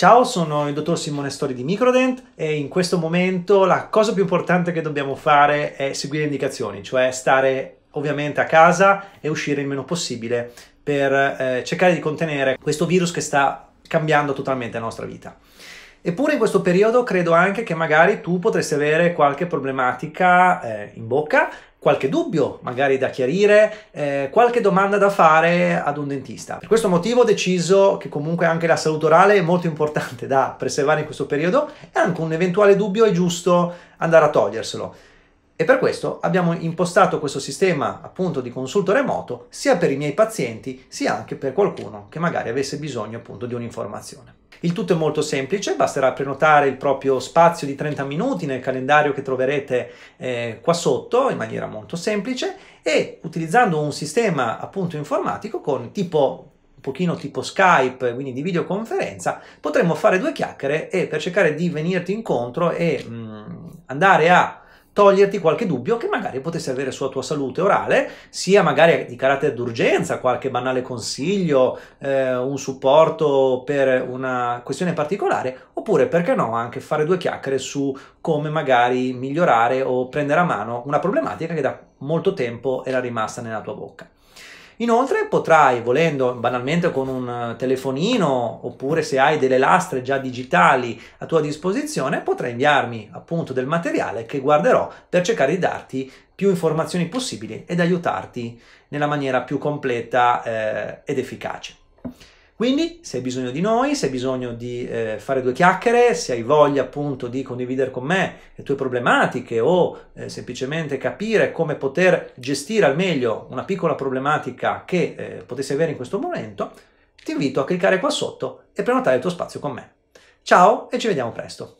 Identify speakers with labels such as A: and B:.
A: Ciao, sono il dottor Simone Stori di Microdent e in questo momento la cosa più importante che dobbiamo fare è seguire le indicazioni, cioè stare ovviamente a casa e uscire il meno possibile per eh, cercare di contenere questo virus che sta cambiando totalmente la nostra vita. Eppure in questo periodo credo anche che magari tu potresti avere qualche problematica eh, in bocca qualche dubbio magari da chiarire, eh, qualche domanda da fare ad un dentista. Per questo motivo ho deciso che comunque anche la salute orale è molto importante da preservare in questo periodo e anche un eventuale dubbio è giusto andare a toglierselo. E per questo abbiamo impostato questo sistema appunto di consulto remoto sia per i miei pazienti sia anche per qualcuno che magari avesse bisogno appunto di un'informazione. Il tutto è molto semplice, basterà prenotare il proprio spazio di 30 minuti nel calendario che troverete eh, qua sotto in maniera molto semplice e utilizzando un sistema appunto informatico con tipo un pochino tipo Skype, quindi di videoconferenza, potremmo fare due chiacchiere e per cercare di venirti incontro e mh, mm, andare a toglierti qualche dubbio che magari potessi avere sulla tua salute orale, sia magari di carattere d'urgenza, qualche banale consiglio, eh, un supporto per una questione particolare, oppure perché no anche fare due chiacchiere su come magari migliorare o prendere a mano una problematica che da molto tempo era rimasta nella tua bocca. Inoltre potrai, volendo banalmente con un eh, telefonino oppure se hai delle lastre già digitali a tua disposizione, potrai inviarmi appunto del materiale che guarderò per cercare di darti più informazioni possibili ed aiutarti nella maniera più completa eh, ed efficace. Quindi se hai bisogno di noi, se hai bisogno di eh, fare due chiacchiere, se hai voglia appunto di condividere con me le tue problematiche o eh, semplicemente capire come poter gestire al meglio una piccola problematica che eh, potessi avere in questo momento, ti invito a cliccare qua sotto e prenotare il tuo spazio con me. Ciao e ci vediamo presto.